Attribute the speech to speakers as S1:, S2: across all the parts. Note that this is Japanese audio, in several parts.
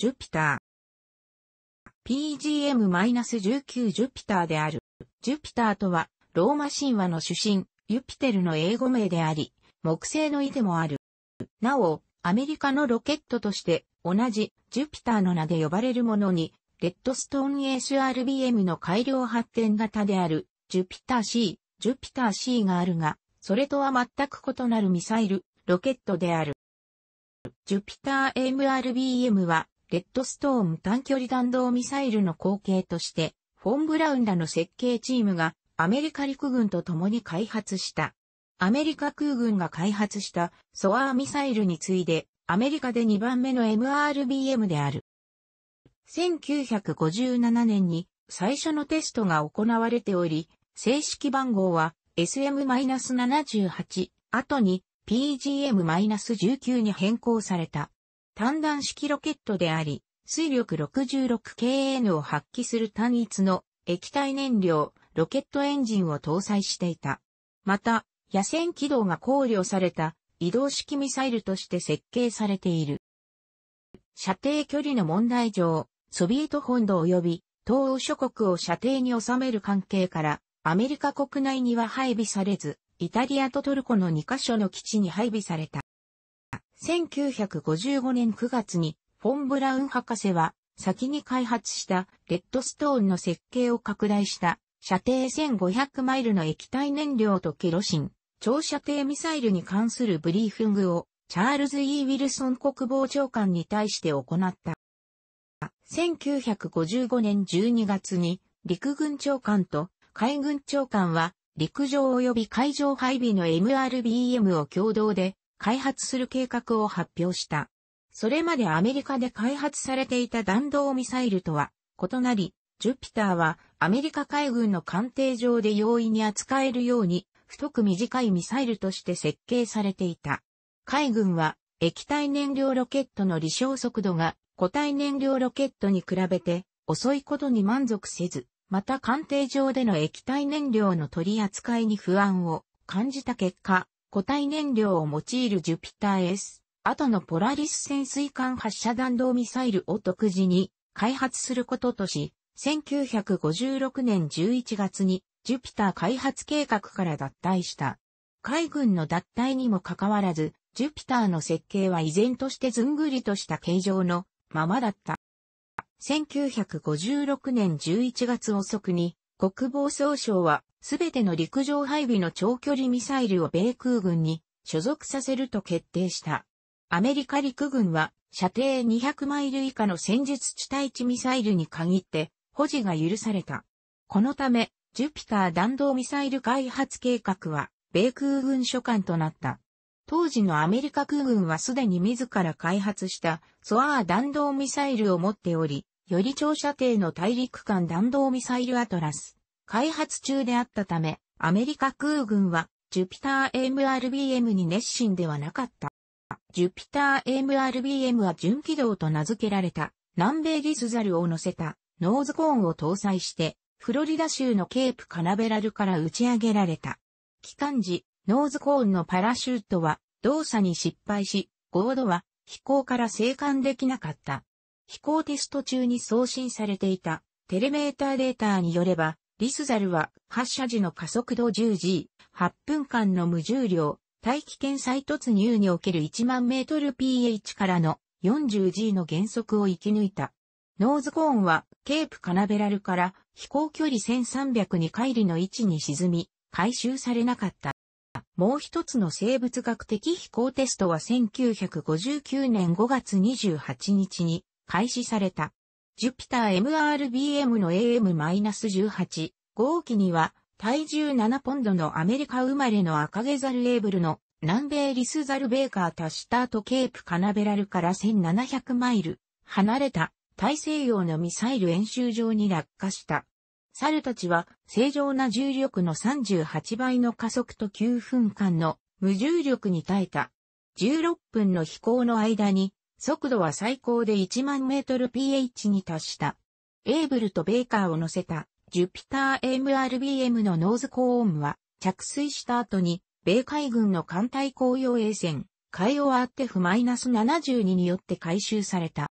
S1: ジュピター。PGM-19 ジュピターである。ジュピターとは、ローマ神話の主神、ユピテルの英語名であり、木星の意でもある。なお、アメリカのロケットとして、同じジュピターの名で呼ばれるものに、レッドストーン s r b m の改良発展型である、ジュピター C、ジュピター C があるが、それとは全く異なるミサイル、ロケットである。ジュピター MRBM は、レッドストーン短距離弾道ミサイルの後継として、フォン・ブラウンらの設計チームがアメリカ陸軍と共に開発した。アメリカ空軍が開発したソアーミサイルに次いで、アメリカで2番目の MRBM である。1957年に最初のテストが行われており、正式番号は SM-78、後に PGM-19 に変更された。単弾式ロケットであり、水力 66KN を発揮する単一の液体燃料、ロケットエンジンを搭載していた。また、野戦軌道が考慮された移動式ミサイルとして設計されている。射程距離の問題上、ソビエト本土及び東欧諸国を射程に収める関係から、アメリカ国内には配備されず、イタリアとトルコの2カ所の基地に配備された。1955年9月に、フォン・ブラウン博士は、先に開発したレッドストーンの設計を拡大した射程1500マイルの液体燃料とケロシン、長射程ミサイルに関するブリーフングをチャールズ・ E・ ウィルソン国防長官に対して行った。1955年12月に陸軍長官と海軍長官は陸上及び海上配備の MRBM を共同で開発する計画を発表した。それまでアメリカで開発されていた弾道ミサイルとは異なり、ジュピターはアメリカ海軍の艦艇上で容易に扱えるように太く短いミサイルとして設計されていた。海軍は液体燃料ロケットの離床速度が固体燃料ロケットに比べて遅いことに満足せず、また艦艇上での液体燃料の取り扱いに不安を感じた結果、固体燃料を用いるジュピター S、後のポラリス潜水艦発射弾道ミサイルを独自に開発することとし、1956年11月にジュピター開発計画から脱退した。海軍の脱退にもかかわらず、ジュピターの設計は依然としてずんぐりとした形状のままだった。1956年11月遅くに国防総省は、すべての陸上配備の長距離ミサイルを米空軍に所属させると決定した。アメリカ陸軍は、射程200マイル以下の戦術地対地ミサイルに限って、保持が許された。このため、ジュピター弾道ミサイル開発計画は、米空軍所管となった。当時のアメリカ空軍はすでに自ら開発したソアー弾道ミサイルを持っており、より長射程の大陸間弾道ミサイルアトラス、開発中であったため、アメリカ空軍は、ジュピター MRBM に熱心ではなかった。ジュピター MRBM は純軌道と名付けられた、南米リスザルを乗せた、ノーズコーンを搭載して、フロリダ州のケープカナベラルから打ち上げられた。期間時、ノーズコーンのパラシュートは動作に失敗し、ゴードは飛行から生還できなかった。飛行テスト中に送信されていたテレメーターデータによれば、リスザルは発射時の加速度 10G、8分間の無重量、大気圏再突入における1万メートル pH からの 40G の減速を生き抜いた。ノーズコーンはケープカナベラルから飛行距離1302海里の位置に沈み、回収されなかった。もう一つの生物学的飛行テストは1959年5月28日に開始された。ジュピター MRBM の AM-18 号機には体重7ポンドのアメリカ生まれの赤毛ザルエーブルの南米リスザルベーカータシタートケープカナベラルから1700マイル離れた大西洋のミサイル演習場に落下した。猿たちは正常な重力の38倍の加速と9分間の無重力に耐えた。16分の飛行の間に速度は最高で1万メートル ph に達した。エーブルとベーカーを乗せたジュピター MRBM のノーズコーンは着水した後に米海軍の艦隊公用衛船海ア RTF-72 によって回収された。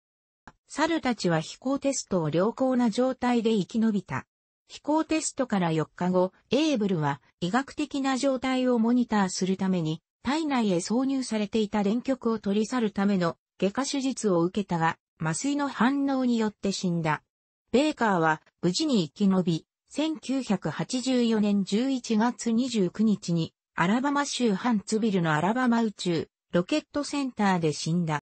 S1: 猿たちは飛行テストを良好な状態で生き延びた。飛行テストから4日後、エーブルは医学的な状態をモニターするために体内へ挿入されていた電極を取り去るための外科手術を受けたが、麻酔の反応によって死んだ。ベーカーは無事に生き延び、1984年11月29日に、アラバマ州ハンツビルのアラバマ宇宙、ロケットセンターで死んだ。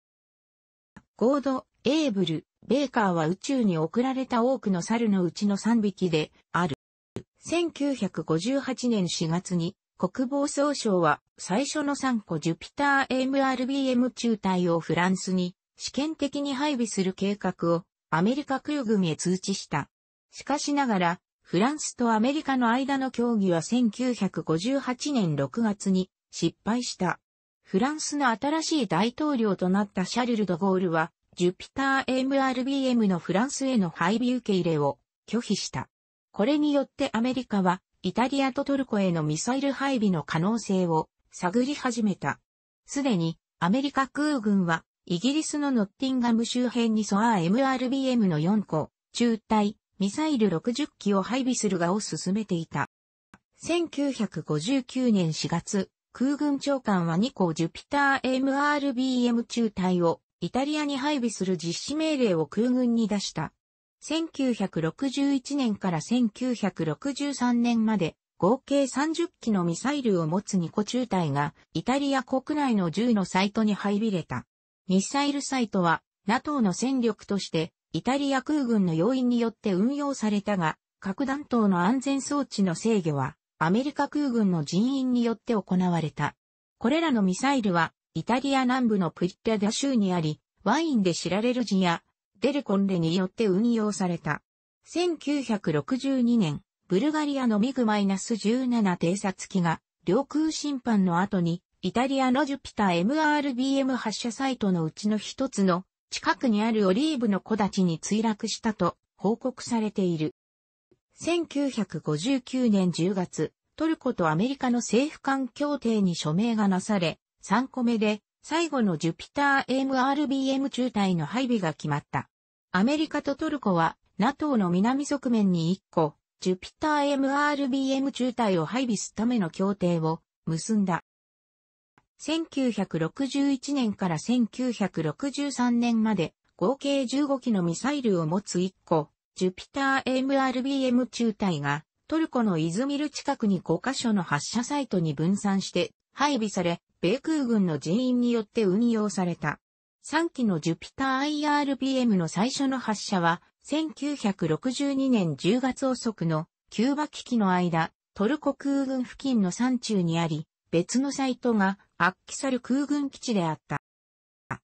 S1: ゴード、エーブル、ベーカーは宇宙に送られた多くの猿のうちの3匹である。1958年4月に国防総省は最初の3個ジュピター MRBM 中隊をフランスに試験的に配備する計画をアメリカ空軍へ通知した。しかしながら、フランスとアメリカの間の協議は1958年6月に失敗した。フランスの新しい大統領となったシャルル・ド・ゴールは、ジュピター MRBM のフランスへの配備受け入れを拒否した。これによってアメリカはイタリアとトルコへのミサイル配備の可能性を探り始めた。すでにアメリカ空軍はイギリスのノッティンガム周辺にソアー MRBM の4個、中隊、ミサイル60機を配備するがを進めていた。1959年4月、空軍長官は2個ジュピター MRBM 中隊をイタリアに配備する実施命令を空軍に出した。1961年から1963年まで合計30機のミサイルを持つニコ中隊がイタリア国内の銃のサイトに入り入れた。ミサイルサイトは NATO の戦力としてイタリア空軍の要因によって運用されたが、核弾頭の安全装置の制御はアメリカ空軍の人員によって行われた。これらのミサイルはイタリア南部のプリッラダ州にあり、ワインで知られるジやデルコンレによって運用された。1962年、ブルガリアのミグ -17 偵察機が領空侵犯の後にイタリアのジュピタ MRBM 発射サイトのうちの一つの近くにあるオリーブの木立に墜落したと報告されている。1959年10月、トルコとアメリカの政府間協定に署名がなされ、3個目で最後のジュピター m r b m 中隊の配備が決まった。アメリカとトルコは NATO の南側面に1個、ジュピター MRBM 中隊を配備するための協定を結んだ。1961年から1963年まで合計15機のミサイルを持つ1個、ジュピター MRBM 中隊がトルコのイズミル近くに5カ所の発射サイトに分散して配備され、米空軍の人員によって運用された。3機のジュピター IRBM の最初の発射は、1962年10月遅くのキューバ危機の間、トルコ空軍付近の山中にあり、別のサイトがアッキサル空軍基地であった。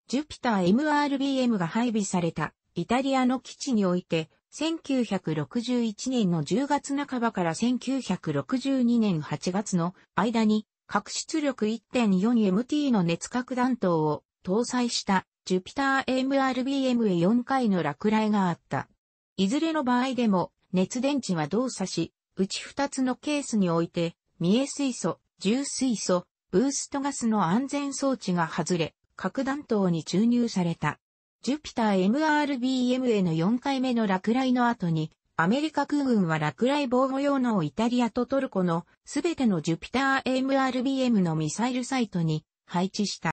S1: ジュピター MRBM が配備されたイタリアの基地において、1961年の10月半ばから1962年8月の間に核出力 1.4MT の熱核弾頭を搭載したジュピター MRBM へ4回の落雷があった。いずれの場合でも熱電池は動作し、うち2つのケースにおいて、見え水素、重水素、ブーストガスの安全装置が外れ、核弾頭に注入された。ジュピター MRBM への4回目の落雷の後に、アメリカ空軍は落雷防護用のイタリアとトルコのすべてのジュピター m r b m のミサイルサイトに配置した。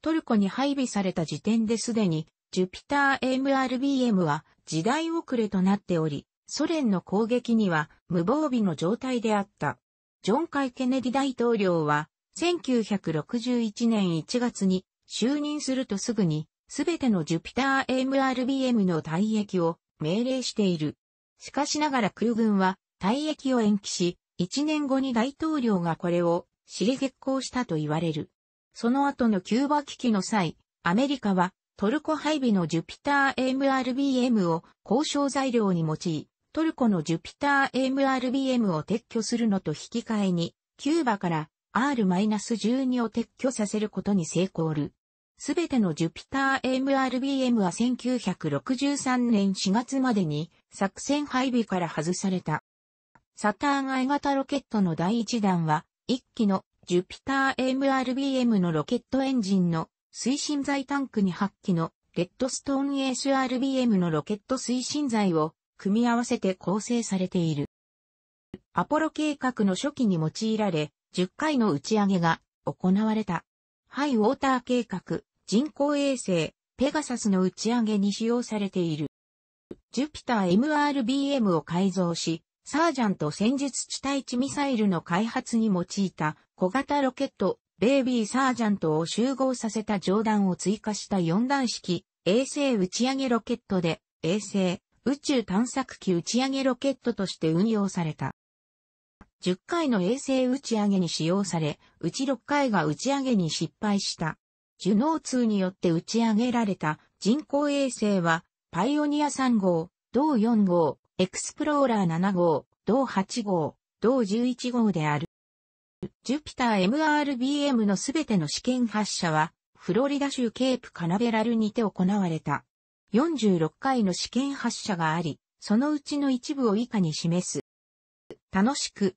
S1: トルコに配備された時点ですでにジュピター m r b m は時代遅れとなっており、ソ連の攻撃には無防備の状態であった。ジョン・カイ・ケネディ大統領は1961年1月に就任するとすぐにすべてのジュピター m r b m の退役を命令している。しかしながら空軍は退役を延期し、1年後に大統領がこれを知り決行したと言われる。その後のキューバ危機の際、アメリカはトルコ配備のジュピター m r b m を交渉材料に用い、トルコのジュピター m r b m を撤去するのと引き換えに、キューバから R-12 を撤去させることに成功る。すべてのジュピター MRBM は1963年4月までに作戦配備から外された。サターン I 型ロケットの第1弾は、1機のジュピター MRBM のロケットエンジンの推進剤タンクに8機のレッドストーン s r b m のロケット推進剤を組み合わせて構成されている。アポロ計画の初期に用いられ、10回の打ち上げが行われた。ハイウォーター計画、人工衛星、ペガサスの打ち上げに使用されている。ジュピター MRBM を改造し、サージャント戦術地対地ミサイルの開発に用いた小型ロケット、ベイビーサージャントを集合させた上段を追加した4段式、衛星打ち上げロケットで、衛星、宇宙探索機打ち上げロケットとして運用された。10回の衛星打ち上げに使用され、うち6回が打ち上げに失敗した。ジュノー2によって打ち上げられた人工衛星は、パイオニア3号、同4号、エクスプローラー7号、同8号、同11号である。ジュピター MRBM のすべての試験発射は、フロリダ州ケープカナベラルにて行われた。46回の試験発射があり、そのうちの一部を以下に示す。楽しく、